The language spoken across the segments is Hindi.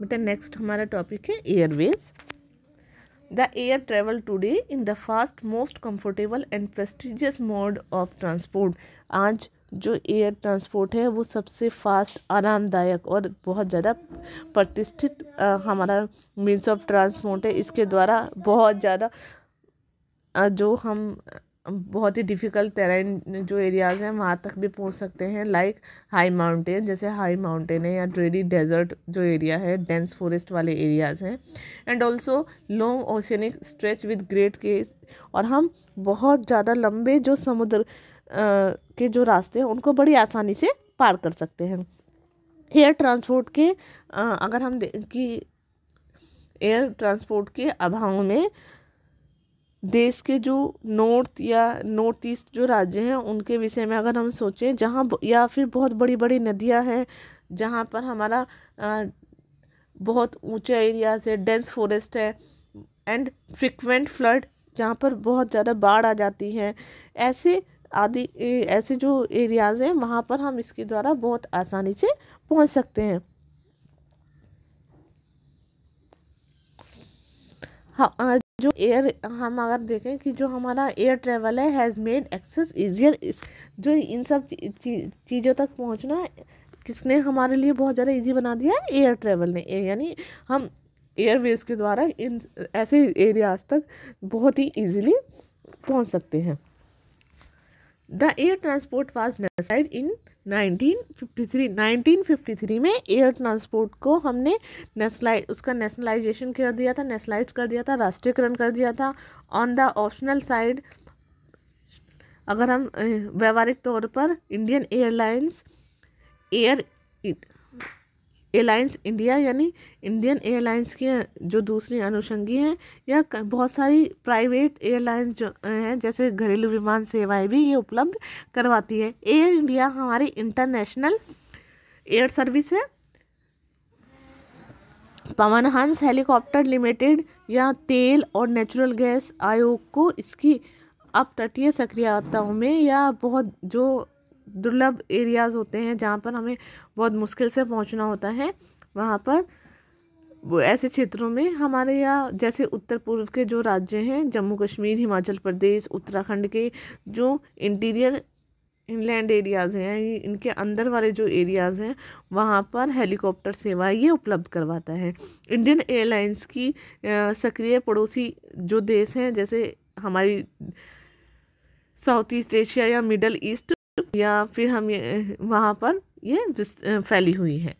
बेटा नेक्स्ट हमारा टॉपिक है airways the air travel today in the fast most comfortable and prestigious mode of transport आज जो एयर ट्रांसपोर्ट है वो सबसे फास्ट आरामदायक और बहुत ज़्यादा प्रतिष्ठित हमारा मीन्स ऑफ ट्रांसपोर्ट है इसके द्वारा बहुत ज़्यादा जो हम बहुत ही डिफ़िकल्ट टेरेन जो एरियाज़ हैं वहाँ तक भी पहुँच सकते हैं लाइक हाई माउंटेन जैसे हाई माउंटेन है या ड्रेडी डेजर्ट जो एरिया है डेंस फॉरेस्ट वाले एरियाज़ हैं and also long oceanic stretch with great case और हम बहुत ज़्यादा लंबे जो समुद्र आ, के जो रास्ते हैं उनको बड़ी आसानी से पार कर सकते हैं एयर ट्रांसपोर्ट के आ, अगर हम कि एयर ट्रांसपोर्ट के अभाव में देश के जो नॉर्थ या नॉर्थ ईस्ट जो राज्य हैं उनके विषय में अगर हम सोचें जहाँ या फिर बहुत बड़ी बड़ी नदियाँ हैं जहाँ पर हमारा बहुत ऊंचा एरियाज है डेंस फॉरेस्ट है एंड फ्रिक्वेंट फ्लड जहाँ पर बहुत ज़्यादा बाढ़ आ जाती है ऐसे आदि ऐसे जो एरियाज़ हैं वहाँ पर हम इसके द्वारा बहुत आसानी से पहुँच सकते हैं हाँ, जो एयर हम अगर देखें कि जो हमारा एयर ट्रेवल है हैज़ मेड एक्सेस ईजियर जो इन सब चीज़ों तक पहुंचना किसने हमारे लिए बहुत ज़्यादा इजी बना दिया है एयर ट्रेवल ने यानी हम एयरवेज के द्वारा इन ऐसे एरियाज तक बहुत ही इजीली पहुँच सकते हैं the air transport was nationalised in 1953 1953 में एयर ट्रांसपोर्ट को हमने नेशनलाइज उसका नेशनलाइजेशन कर दिया था नेशनलाइज कर दिया था राष्ट्रीयकरण कर दिया था ऑन द ऑप्शनल साइड अगर हम व्यवहारिक तौर पर Indian Airlines Air Airlines India यानी इंडियन एयरलाइंस की जो दूसरी अनुषंगी हैं या बहुत सारी प्राइवेट एयरलाइंस जो हैं जैसे घरेलू विमान सेवाएं भी ये उपलब्ध करवाती है एयर इंडिया हमारी इंटरनेशनल एयर सर्विस है पवन हंस हेलीकॉप्टर लिमिटेड या तेल और नेचुरल गैस आयोग को इसकी अपतटीय सक्रियताओं में या बहुत जो दुर्लभ एरियाज़ होते हैं जहाँ पर हमें बहुत मुश्किल से पहुँचना होता है वहाँ पर ऐसे क्षेत्रों में हमारे यहाँ जैसे उत्तर पूर्व के जो राज्य हैं जम्मू कश्मीर हिमाचल प्रदेश उत्तराखंड के जो इंटीरियर इनलैंड एरियाज़ हैं इनके अंदर वाले जो एरियाज़ हैं वहाँ पर हेलीकॉप्टर सेवा ये उपलब्ध करवाता है इंडियन एयरलाइंस की सक्रिय पड़ोसी जो देश हैं जैसे हमारी साउथ ईस्ट एशिया या मिडल ईस्ट या फिर हम ये वहाँ पर ये फैली हुई है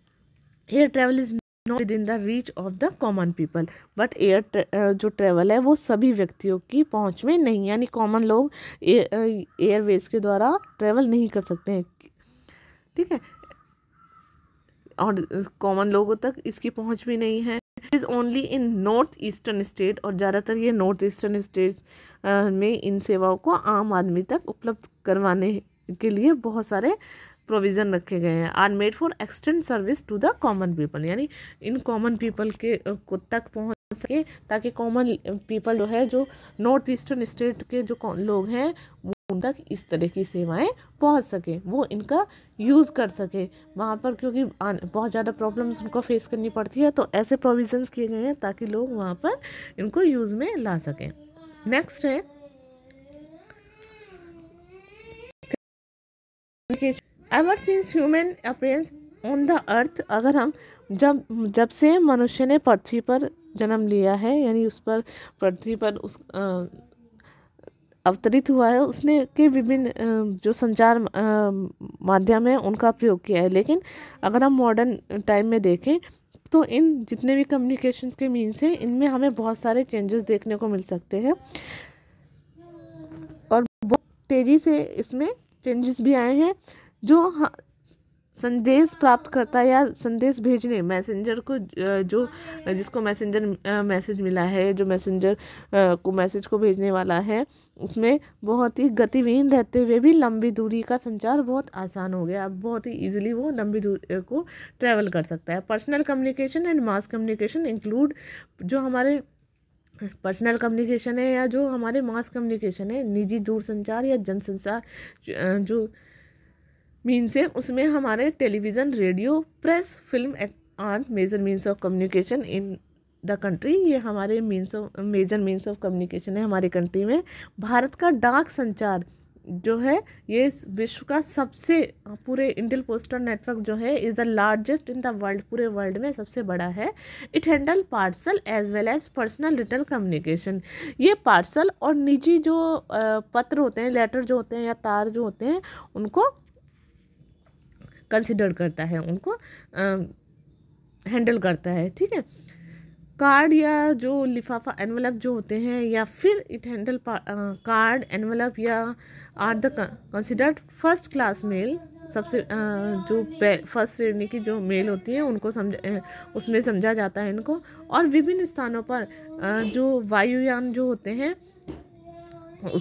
air travel is not with in the reach of the common people but air जो ट्रैवल है वो सभी व्यक्तियों की पहुंच में नहीं यानी कॉमन लोग एयरवेज के द्वारा ट्रैवल नहीं कर सकते हैं ठीक है और कॉमन लोगों तक इसकी पहुंच भी नहीं है is only in north eastern state और ज़्यादातर ये नॉर्थ ईस्टर्न स्टेट में इन सेवाओं को आम आदमी तक उपलब्ध करवाने के लिए बहुत सारे प्रोविज़न रखे गए हैं are made for extend service to the common people यानी इन कॉमन पीपल के को तक पहुँच सके ताकि कॉमन पीपल जो है जो नॉर्थ ईस्टर्न स्टेट के जो लोग हैं वो उन तक इस तरह की सेवाएं पहुंच सके वो इनका यूज़ कर सके वहाँ पर क्योंकि बहुत ज़्यादा प्रॉब्लम्स उनको फेस करनी पड़ती है तो ऐसे प्रोविज़न्स किए गए हैं ताकि लोग वहाँ पर इनको यूज़ में ला सकें नेक्स्ट है देखिए ever since human appearance on the earth अगर हम जब जब से मनुष्य ने पृथ्वी पर जन्म लिया है यानी उस पर पृथ्वी पर उस अवतरित हुआ है उसने के विभिन्न जो संचार माध्यम है उनका प्रयोग किया है लेकिन अगर हम मॉडर्न टाइम में देखें तो इन जितने भी कम्युनिकेशन के मीन्स हैं इनमें हमें बहुत सारे चेंजेस देखने को मिल सकते हैं और बहुत तेज़ी से इसमें चेंजेस भी आए हैं जो संदेश प्राप्त करता है या संदेश भेजने मैसेंजर को जो जिसको मैसेंजर मैसेज मिला है जो मैसेंजर को मैसेज को भेजने वाला है उसमें बहुत ही गतिविहीन रहते हुए भी लंबी दूरी का संचार बहुत आसान हो गया अब बहुत ही इजीली वो लंबी दूरी को ट्रैवल कर सकता है personal communication and mass communication include जो हमारे पर्सनल कम्युनिकेशन है या जो हमारे मास कम्युनिकेशन है निजी दूरसंचार या जन संचार जो मीन्स है उसमें हमारे television radio press film are major means of communication in the country ये हमारे means of major means of communication है हमारे कंट्री में भारत का डाक संचार जो है ये विश्व का सबसे पूरे इंडियल पोस्टल नेटवर्क जो है is the largest in the world पूरे वर्ल्ड में सबसे बड़ा है it handle parcel as well as personal return communication ये पार्सल और निजी जो पत्र होते हैं लेटर जो होते हैं या तार जो होते हैं उनको कंसिडर करता है उनको हैंडल करता है ठीक है कार्ड या जो लिफाफा एनवलप जो होते हैं या फिर इट हैंडल कार्ड एनवलप या are the considered first class mail सबसे आ, uh, जो फर्स्ट श्रेणी की जो मेल होती है उनको समझ uh, उसमें समझा जाता है इनको और विभिन्न स्थानों पर आ, uh, जो वायुयान जो होते हैं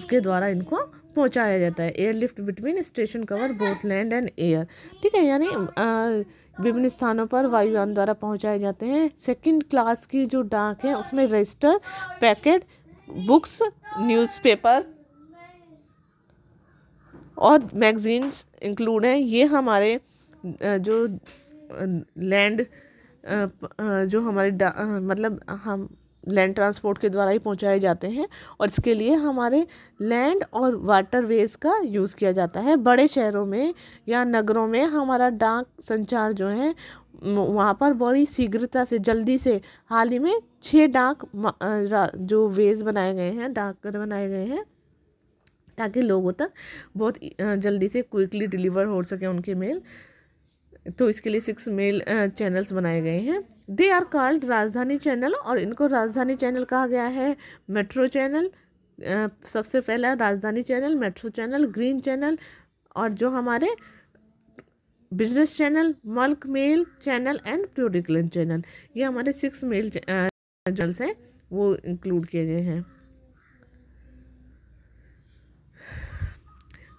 उसके द्वारा इनको पहुंचाया जाता है airlift between station cover both land and air ठीक है यानी विभिन्न स्थानों पर वायुयान द्वारा पहुंचाए जाते हैं सेकंड क्लास की जो डाक है उसमें रजिस्टर पैकेट बुक्स न्यूज़पेपर और मैगजीन्स इंक्लूड हैं ये हमारे जो लैंड जो हमारे मतलब हम लैंड ट्रांसपोर्ट के द्वारा ही पहुंचाए जाते हैं और इसके लिए हमारे लैंड और वाटर वेज का यूज़ किया जाता है बड़े शहरों में या नगरों में हमारा डाक संचार जो है वहाँ पर बड़ी शीघ्रता से जल्दी से हाल ही में छः डाक जो वेज बनाए गए हैं डाक बनाए गए हैं ताकि लोगों तक बहुत जल्दी से क्विकली डिलीवर हो सके उनके मेल तो इसके लिए सिक्स मेल चैनल्स बनाए गए हैं they are called Rajdhani channel और इनको राजधानी चैनल कहा गया है मेट्रो चैनल सबसे पहला Rajdhani channel metro channel green channel और जो हमारे business channel bulk mail channel and periodical channel ये हमारे सिक्स मेल चैनल्स हैं वो इंक्लूड किए गए हैं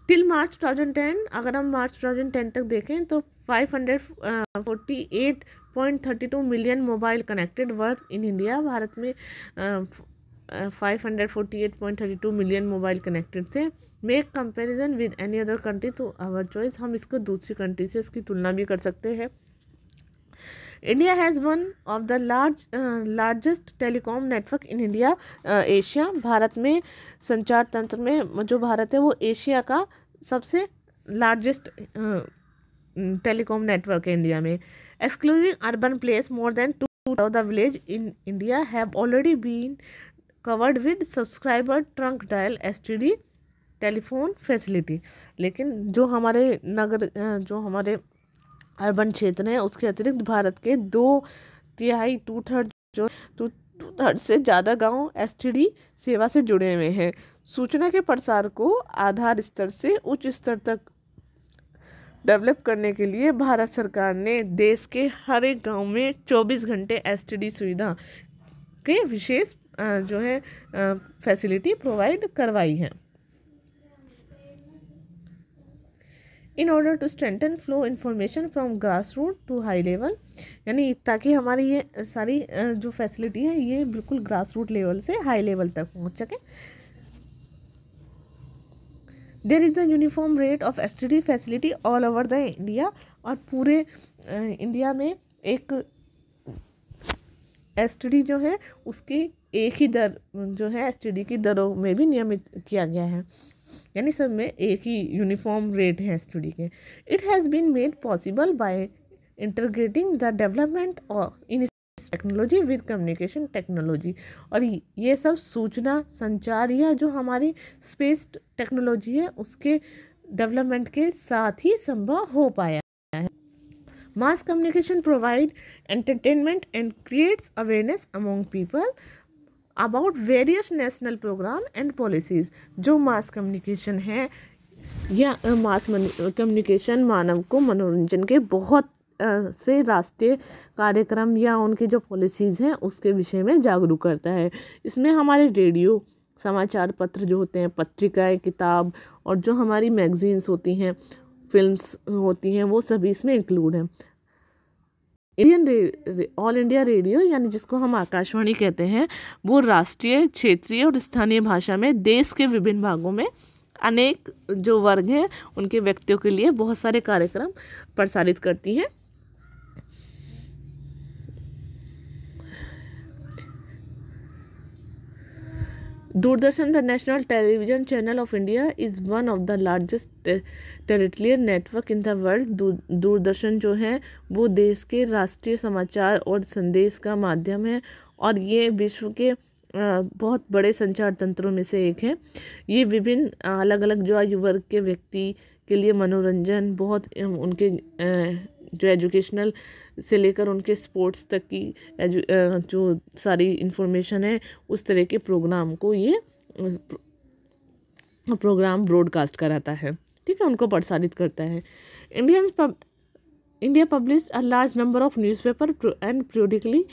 टिल मार्च 2010 अगर हम मार्च 2010 तक देखें तो 548.32 million mobile connected worth in India Bharat में five hundred forty eight point thirty two million mobile connected थे make comparison with any other country तो आवर चॉइस हम इसको दूसरी कंट्री से इसकी तुलना भी कर सकते हैं India has one of the large largest telecom network in India Asia Bharat में संचार तंत्र में जो भारत है वो एशिया का सबसे लार्जेस्ट टेलीकॉम नेटवर्क है इंडिया में exclusive urban place more than two to the village in India have already been covered with subscriber trunk dial एस टेलीफोन फैसिलिटी लेकिन जो हमारे नगर uh, जो हमारे अर्बन क्षेत्र हैं उसके अतिरिक्त भारत के दो तिहाई टू थर्ड जो टू टू थर्ड से ज़्यादा गांव एस सेवा से जुड़े हुए हैं सूचना के प्रसार को आधार स्तर से उच्च स्तर तक डेवलप करने के लिए भारत सरकार ने देश के हर एक गांव में 24 घंटे एस सुविधा के विशेष जो है फैसिलिटी प्रोवाइड करवाई है in order to strengthen flow information from grass root to high level यानी ताकि हमारी ये सारी जो फैसिलिटी है ये बिल्कुल ग्रास रूट लेवल से हाई लेवल तक पहुँच सके there is the uniform rate of S T D facility all over the India और पूरे इंडिया में एक एस टी डी जो है उसकी एक ही दर जो है एस टी डी की दरों में भी नियमित किया गया है यानी सब में एक ही यूनिफॉर्म रेट है स्टडी के it has been made possible by integrating the development in technology with communication technology और ये सब सूचना संचार या जो हमारी स्पेस टेक्नोलॉजी है उसके डेवलपमेंट के साथ ही संभव हो पाया है mass communication provide entertainment and creates awareness among people about various national program and policies जो मास कम्युनिकेशन है या मास कम्युनिकेशन मानव को मनोरंजन के बहुत से राष्ट्रीय कार्यक्रम या उनके जो पॉलिसीज़ हैं उसके विषय में जागरूक करता है इसमें हमारे रेडियो समाचार पत्र जो होते हैं पत्रिकाएं किताब और जो हमारी मैगजीन्स होती हैं फिल्म्स होती हैं वो सभी इसमें इंक्लूड हैं इंडियन ऑल इंडिया रेडियो यानी जिसको हम आकाशवाणी कहते हैं वो राष्ट्रीय क्षेत्रीय और स्थानीय भाषा में देश के विभिन्न भागों में अनेक जो वर्ग हैं उनके व्यक्तियों के लिए बहुत सारे कार्यक्रम प्रसारित करती हैं Doordarshan the national television channel of India is one of the largest territorial network in the world Doordarshan जो है वो देश के राष्ट्रीय समाचार और संदेश का माध्यम है और ये विश्व के बहुत बड़े संचार तंत्रों में से एक है ये विभिन्न अलग अलग जो आयु वर्ग के व्यक्ति के लिए मनोरंजन बहुत उनके जो एजुकेशनल से लेकर उनके स्पोर्ट्स तक की जो सारी इंफॉर्मेशन है उस तरह के प्रोग्राम को ये प्रोग्राम ब्रॉडकास्ट कराता है ठीक है उनको प्रसारित करता है Indian pub India publish a large number of newspaper and periodically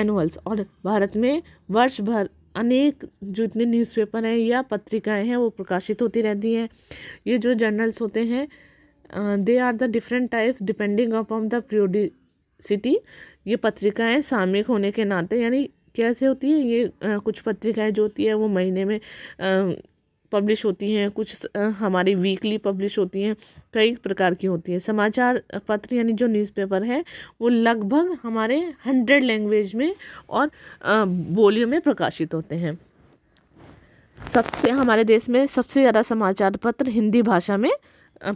annuals और भारत में वर्ष भर अनेक जो इतने न्यूज़पेपर हैं या पत्रिकाएं हैं वो प्रकाशित होती रहती हैं ये जो जर्नल्स होते हैं they are the different types depending upon the city ये पत्रिकाएं सामयिक होने के नाते यानी कैसे होती है ये आ, कुछ पत्रिकाएं जो होती हैं वो महीने में पब्लिश होती हैं कुछ हमारी वीकली पब्लिश होती हैं कई प्रकार की होती हैं समाचार पत्र यानी जो न्यूज़पेपर है वो लगभग हमारे हंड्रेड लैंग्वेज में और बोलियों में प्रकाशित होते हैं सबसे हमारे देश में सबसे ज़्यादा समाचार पत्र हिंदी भाषा में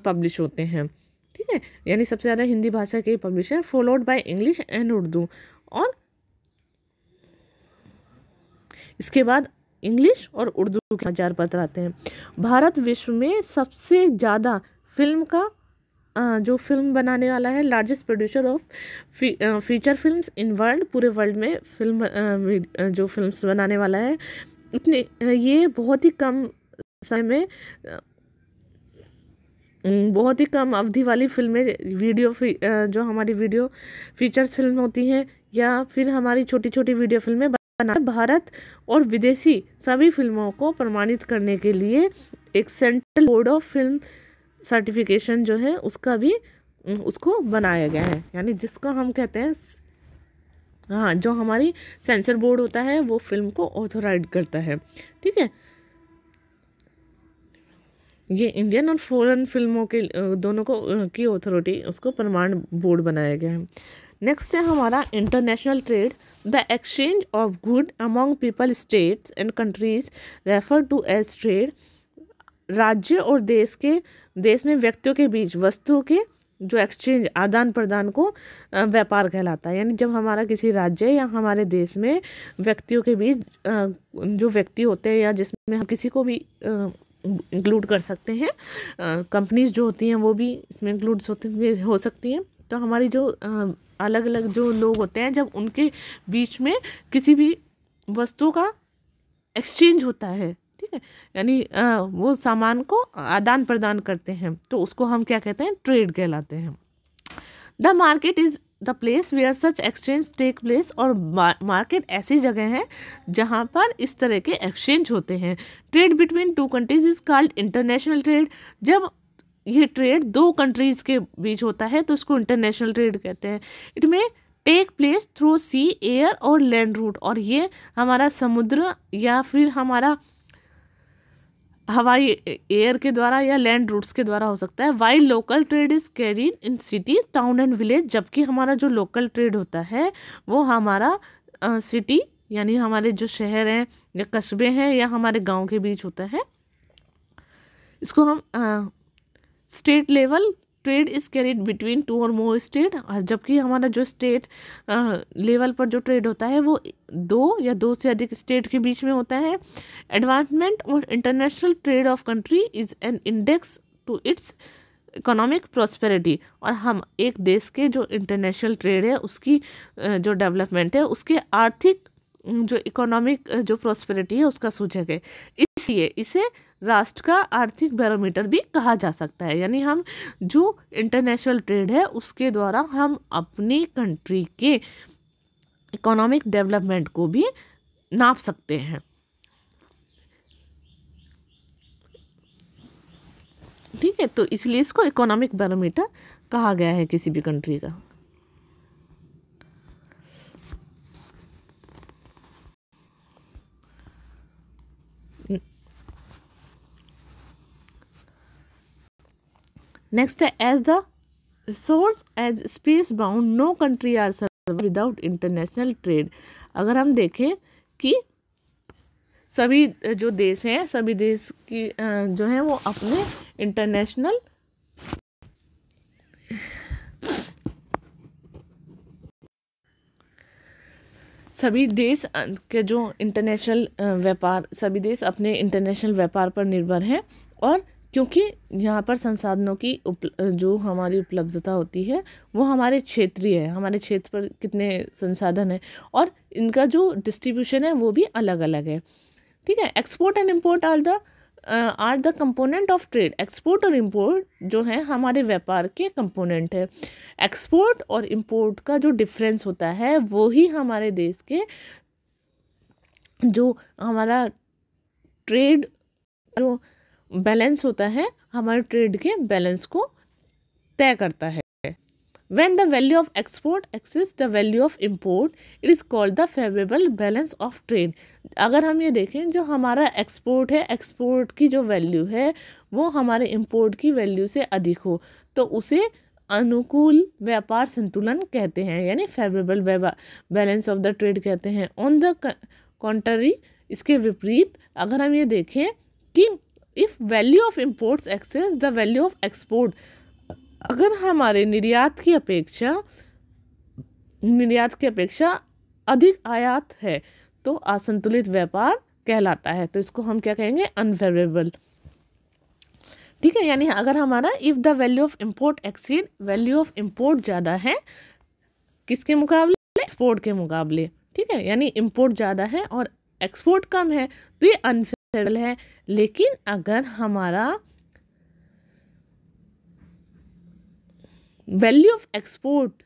पब्लिश होते हैं ठीक है यानी सबसे ज़्यादा हिंदी भाषा के publisher followed by English and Urdu और इसके बाद इंग्लिश और उर्दू के समाचार पत्र आते हैं भारत विश्व में सबसे ज़्यादा फिल्म का जो फिल्म बनाने वाला है largest producer of feature films in world पूरे वर्ल्ड में फिल्म जो फिल्म्स बनाने वाला है इतने ये बहुत ही कम समय में बहुत ही कम अवधि वाली फिल्में वीडियो जो हमारी वीडियो फीचर्स फिल्म होती हैं या फिर हमारी छोटी छोटी वीडियो फिल्में बना भारत और विदेशी सभी फिल्मों को प्रमाणित करने के लिए एक central board of film certification जो है उसका भी उसको बनाया गया है यानी जिसको हम कहते हैं हाँ जो हमारी सेंसर बोर्ड होता है वो फिल्म को ऑथोराइड करता है ठीक है ये इंडियन और फॉरेन फिल्मों के दोनों को की अथॉरिटी उसको प्रमाण बोर्ड बनाया गया है नेक्स्ट है हमारा international trade the exchange of good among people states and countries refer to as trade राज्य और देश के देश में व्यक्तियों के बीच वस्तुओं के जो एक्सचेंज आदान प्रदान को व्यापार कहलाता है यानी जब हमारा किसी राज्य या हमारे देश में व्यक्तियों के बीच जो व्यक्ति होते हैं या जिसमें हम किसी को भी इंक्लूड कर सकते हैं कंपनीज जो होती हैं वो भी इसमें इंक्लूड होती हो सकती हैं तो हमारी जो अलग अलग जो लोग होते हैं जब उनके बीच में किसी भी वस्तु का एक्सचेंज होता है ठीक है यानी वो सामान को आदान प्रदान करते हैं तो उसको हम क्या कहते हैं ट्रेड कहलाते हैं the market is the place where such exchange take place और मार्केट ऐसी जगह हैं जहाँ पर इस तरह के एक्सचेंज होते हैं trade between two countries is called international trade जब ये ट्रेड दो कंट्रीज़ के बीच होता है तो इसको इंटरनेशनल ट्रेड कहते हैं it may take place through sea air और लैंड रूट और ये हमारा समुद्र या फिर हमारा हवाई एयर के द्वारा या लैंड रूट्स के द्वारा हो सकता है why local trade is carried in city town and village जबकि हमारा जो लोकल ट्रेड होता है वो हमारा सिटी यानी हमारे जो शहर हैं या कस्बे हैं या हमारे गांव के बीच होता है इसको हम state level trade is carried between two और मोर स्टेट जबकि हमारा जो स्टेट लेवल पर जो ट्रेड होता है वो दो या दो से अधिक स्टेट के बीच में होता है एडवांसमेंट और international trade of country is an index to its economic prosperity और हम एक देश के जो इंटरनेशनल ट्रेड है उसकी जो डेवलपमेंट है उसके आर्थिक जो इकोनॉमिक जो प्रॉस्पेरिटी है उसका सूचक है इसलिए इसे राष्ट्र का आर्थिक बैरोमीटर भी कहा जा सकता है यानी हम जो इंटरनेशनल ट्रेड है उसके द्वारा हम अपनी कंट्री के इकोनॉमिक डेवलपमेंट को भी नाप सकते हैं ठीक है तो इसलिए इसको इकोनॉमिक बैरोमीटर कहा गया है किसी भी कंट्री का नेक्स्ट है as the source as space bound no country are survive without international trade अगर हम देखें कि सभी जो देश हैं सभी देश की जो है वो अपने इंटरनेशनल सभी देश के जो इंटरनेशनल व्यापार सभी देश अपने इंटरनेशनल व्यापार पर निर्भर हैं और क्योंकि यहाँ पर संसाधनों की उप जो हमारी उपलब्धता होती है वो हमारे क्षेत्रीय है हमारे क्षेत्र पर कितने संसाधन हैं और इनका जो डिस्ट्रीब्यूशन है वो भी अलग अलग है ठीक है export and import are the are the component of trade export और इम्पोर्ट जो है हमारे व्यापार के कंपोनेंट है एक्सपोर्ट और इम्पोर्ट का जो डिफरेंस होता है वो ही हमारे देश के जो हमारा ट्रेड जो बैलेंस होता है हमारे ट्रेड के बैलेंस को तय करता है when the value of export exceeds the value of import it is called the favourable balance of trade अगर हम ये देखें जो हमारा एक्सपोर्ट है एक्सपोर्ट की जो वैल्यू है वो हमारे इम्पोर्ट की वैल्यू से अधिक हो तो उसे अनुकूल व्यापार संतुलन कहते हैं यानी favourable balance of the trade कहते हैं ऑन द कॉन्ट्री इसके विपरीत अगर हम ये देखें कि if value of imports exceeds the value of export अगर हमारे निर्यात की अपेक्षा निर्यात की अपेक्षा अधिक आयात है तो असंतुलित व्यापार कहलाता है तो इसको हम क्या कहेंगे अनफेवरेबल ठीक है यानी अगर हमारा if the value of import exceed value of import ज़्यादा है किसके मुकाबले एक्सपोर्ट के मुकाबले ठीक है यानी इम्पोर्ट ज़्यादा है और एक्सपोर्ट कम है तो ये अनफे सेटल है लेकिन अगर हमारा वैल्यू ऑफ एक्सपोर्ट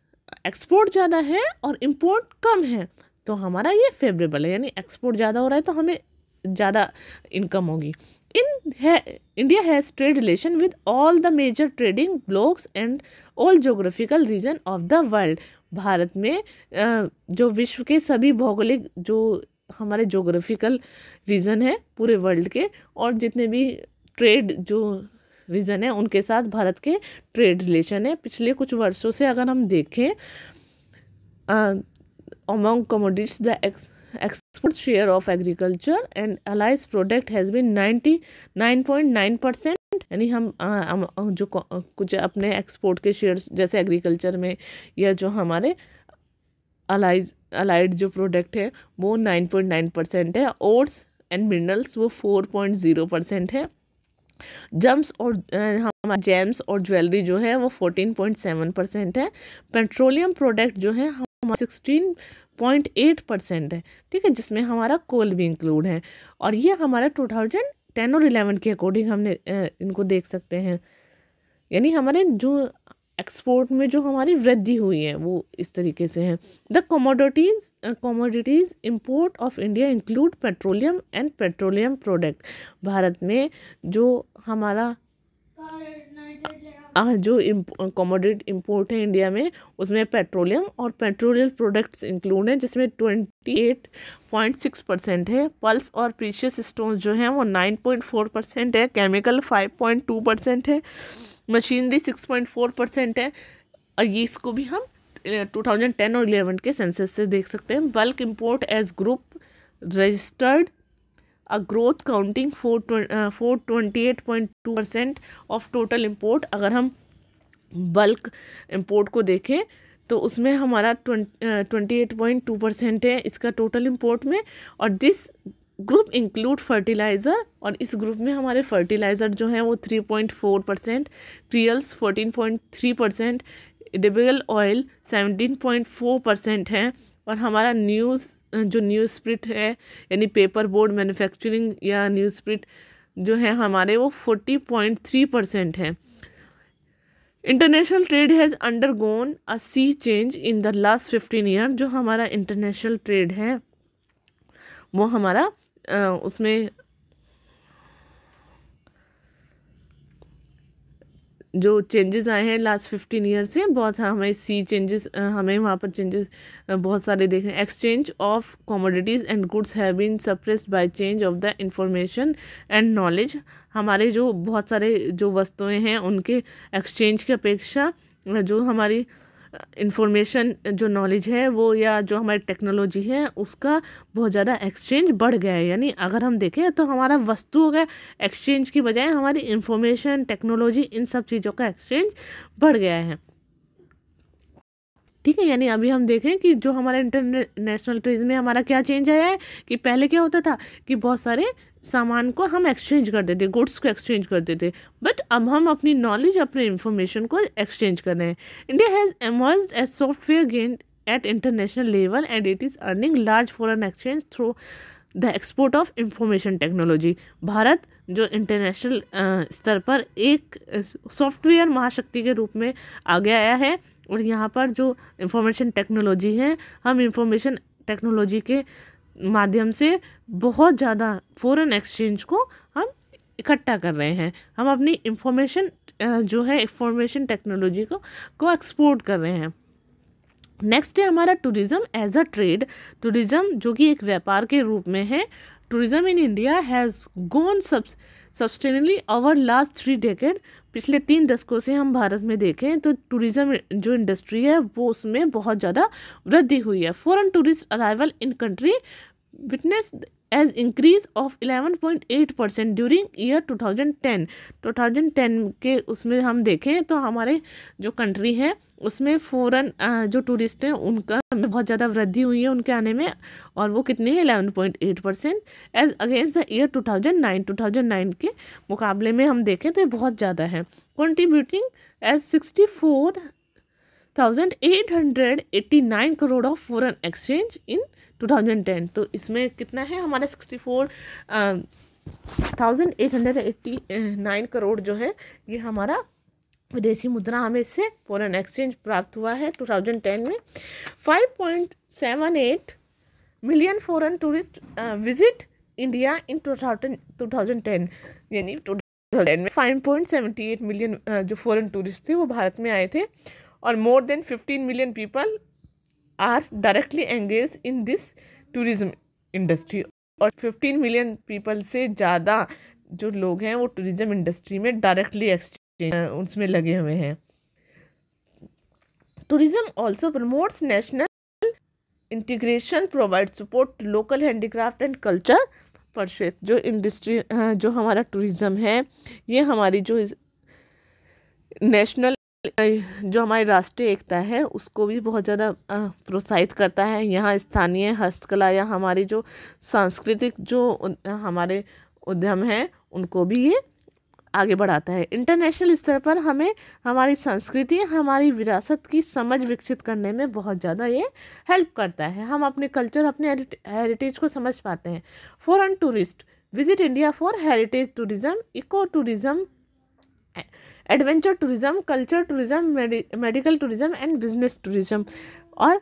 एक्सपोर्ट ज़्यादा है और इम्पोर्ट कम है तो हमारा ये फेवरेबल है यानी एक्सपोर्ट ज़्यादा हो रहा है तो हमें ज़्यादा इनकम होगी इन है India has trade relation with all the major trading blocs and all geographical region of the world Bharat में जो विश्व के सभी भौगोलिक जो हमारे जोग्राफिकल रीजन है पूरे वर्ल्ड के और जितने भी ट्रेड जो रीजन है उनके साथ भारत के ट्रेड रिलेशन है पिछले कुछ वर्षों से अगर हम देखें the export share of agriculture and allies product has allies ninety nine point nine percent यानी हम आ, आ, जो कुछ अपने एक्सपोर्ट के शेयर्स जैसे एग्रीकल्चर में या जो हमारे अलाइज अलाइड जो प्रोडक्ट है वो नाइन पॉइंट नाइन परसेंट है ओट्स एंड मिनरल्स वो फोर पॉइंट ज़ीरो परसेंट है जम्स और हमारा जेम्स और ज्वेलरी जो है वो फोर्टीन पॉइंट सेवन परसेंट है पेट्रोलियम प्रोडक्ट जो है हमारा सिक्सटीन पॉइंट एट परसेंट है ठीक है जिसमें हमारा कोल भी इंक्लूड है और ये हमारा टू थाउजेंड टेन और इलेवन के अकॉर्डिंग हमने इनको देख सकते हैं यानी हमारे जो एक्सपोर्ट में जो हमारी वृद्धि हुई है वो इस तरीके से है the commodities commodities import of India include petroleum and petroleum product Bharat में जो हमारा जो कमोडिट इम्पोर्ट है इंडिया में उसमें पेट्रोलियम और पेट्रोलियम प्रोडक्ट्स इंक्लूड हैं जिसमें twenty eight point six percent है पल्स और प्रीशियस स्टोन्स जो हैं वो नाइन पॉइंट फोर परसेंट है chemical five point two percent है machinery six point four percent है और ये इसको भी हम टू थाउजेंड टेन और इलेवन के सेंसस से देख सकते हैं bulk import as group registered a growth counting four four twenty eight point two percent of total import अगर हम बल्क इम्पोर्ट को देखें तो उसमें हमारा twenty eight point two percent है इसका टोटल इम्पोर्ट में और दिस ग्रुप इंक्लूड फर्टिलाइज़र और इस ग्रुप में हमारे फर्टिलाइज़र जो हैं वो three point four percent cereals fourteen point three percent edible oil seventeen point four percent हैं और हमारा न्यूज़ जो न्यूज़ स्प्रिट है यानी पेपर बोर्ड मैन्युफैक्चरिंग या न्यूज़ स्प्रिट जो है हमारे वो फोर्टी पॉइंट थ्री परसेंट हैं international trade has undergone a sea change in the last fifteen year जो हमारा इंटरनेशनल ट्रेड है वो हमारा उसमें जो चेंजेस आए हैं लास्ट फिफ्टीन ईयर से बहुत हाँ, हमें सी चेंजेस हमें वहाँ पर चेंजेस बहुत सारे देखे हैं exchange of commodities and goods have been suppressed by change of the information and knowledge हमारे जो बहुत सारे जो वस्तुएं हैं उनके एक्सचेंज की अपेक्षा जो हमारी इन्फॉर्मेशन जो नॉलेज है वो या जो हमारी टेक्नोलॉजी है उसका बहुत ज़्यादा एक्सचेंज बढ़ गया है यानी अगर हम देखें तो हमारा वस्तुओं का एक्सचेंज की बजाय हमारी इन्फॉर्मेशन टेक्नोलॉजी इन सब चीज़ों का एक्सचेंज बढ़ गया है ठीक है यानी अभी हम देखें कि जो हमारा इंटरनेशनल ट्रेड में हमारा क्या चेंज आया है कि पहले क्या होता था कि बहुत सारे सामान को हम एक्सचेंज कर देते गुड्स को एक्सचेंज कर देते बट अब हम अपनी नॉलेज अपने इन्फॉर्मेशन को एक्सचेंज कर रहे हैं India has emerge a software gain at international level and it is earning large foreign exchange through the export of information technology Bharat जो इंटरनेशनल स्तर पर एक सॉफ्टवेयर महाशक्ति के रूप में आगे आया है और यहाँ पर जो इंफॉर्मेशन टेक्नोलॉजी है हम इंफॉर्मेशन टेक्नोलॉजी के माध्यम से बहुत ज़्यादा फॉरेन एक्सचेंज को हम इकट्ठा कर रहे हैं हम अपनी इंफॉर्मेशन जो है इंफॉर्मेशन टेक्नोलॉजी को को एक्सपोर्ट कर रहे हैं नेक्स्ट है हमारा tourism as a trade tourism जो कि एक व्यापार के रूप में है tourism in India has gone subs sustainably over last three decade पिछले तीन दशकों से हम भारत में देखें तो टूरिज़्म जो इंडस्ट्री है वो उसमें बहुत ज़्यादा वृद्धि हुई है foreign tourist arrival in country witness as increase of 11.8 percent during year 2010 2010 के उसमें हम देखें तो हमारे जो कंट्री है उसमें फ़ौरन जो टूरिस्ट हैं उनका बहुत ज़्यादा वृद्धि हुई है उनके आने में और वो कितनी point 11.8 percent as against the year 2009 2009 के मुकाबले में हम देखें तो ये बहुत ज़्यादा है contributing as nine crore of foreign exchange in 2010 तो इसमें कितना है हमारा 64 thousand eight hundred eighty nine crore जो है ये हमारा विदेशी मुद्रा हमें इससे फॉरेन एक्सचेंज प्राप्त हुआ है 2010 में 5.78 million foreign tourist visit India in 2010 यानी 2010 में 5.78 मिलियन जो फॉरेन टूरिस्ट थे वो भारत में आए थे और more than 15 million people are directly engaged in this tourism industry और 15 मिलियन पीपल से ज़्यादा जो लोग हैं वो टूरिज्म इंडस्ट्री में डायरेक्टली एक्सचेंज उसमें लगे हुए हैं tourism also promotes national integration provides support to local handicraft and culture pursuit जो इंडस्ट्री जो हमारा टूरिज़्म है ये हमारी जो नेशनल जो हमारी राष्ट्रीय एकता है उसको भी बहुत ज़्यादा प्रोत्साहित करता है यहाँ स्थानीय हस्तकला या हमारी जो सांस्कृतिक जो हमारे उद्यम हैं उनको भी ये आगे बढ़ाता है इंटरनेशनल स्तर पर हमें हमारी संस्कृति हमारी विरासत की समझ विकसित करने में बहुत ज़्यादा ये हेल्प करता है हम अपने कल्चर अपने हेरिटेज को समझ पाते हैं foreign tourist visit India for heritage tourism eco tourism adventure tourism culture tourism medical tourism and business tourism और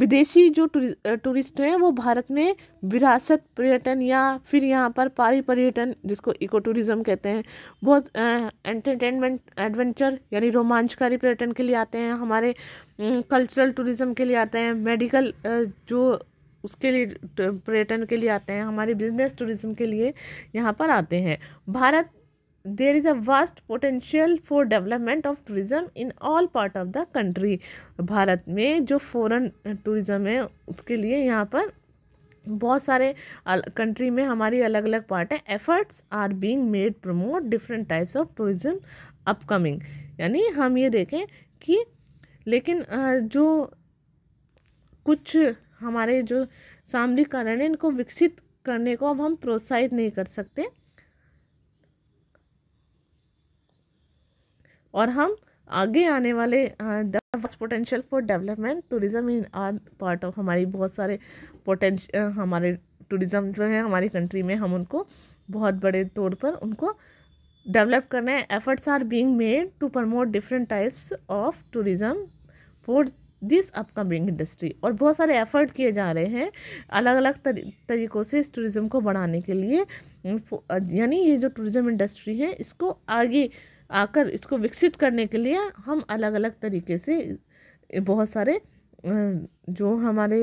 विदेशी जो टूरिस्ट हैं वो भारत में विरासत पर्यटन या फिर यहाँ पर पारी पर्यटन जिसको इको टूरिज़्म कहते हैं बहुत एंटरटेनमेंट एडवेंचर यानी रोमांचकारी पर्यटन के लिए आते हैं हमारे कल्चरल टूरिज़्म के लिए आते हैं मेडिकल जो उसके लिए पर्यटन के लिए आते हैं हमारे बिजनेस टूरिज़्म के लिए यहाँ पर आते हैं Bharat there is a vast potential for development of tourism in all part of the country Bharat में जो foreign tourism है उसके लिए यहाँ पर बहुत सारे कंट्री में हमारी अलग अलग पार्ट है efforts are being made promote different types of tourism upcoming यानी हम ये देखें कि लेकिन जो कुछ हमारे जो सामरिक कारण है इनको विकसित करने को अब हम प्रोत्साहित नहीं कर सकते और हम आगे आने वाले potential for development tourism in our part of हमारी बहुत सारे पोटेंशियल हमारे टूरिज़्म जो है हमारी कंट्री में हम उनको बहुत बड़े तौर पर उनको डेवलप करने efforts are being made to promote different types of tourism for this upcoming industry और बहुत सारे एफर्ट किए जा रहे हैं अलग अलग तरी, तरीक़ों से इस टूरिज़्म को बढ़ाने के लिए यानी ये जो टूरिज़्म इंडस्ट्री है इसको आगे आकर इसको विकसित करने के लिए हम अलग अलग तरीके से बहुत सारे जो हमारे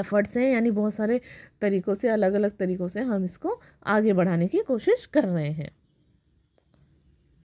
एफर्ट्स हैं यानी बहुत सारे तरीक़ों से अलग अलग तरीक़ों से हम इसको आगे बढ़ाने की कोशिश कर रहे हैं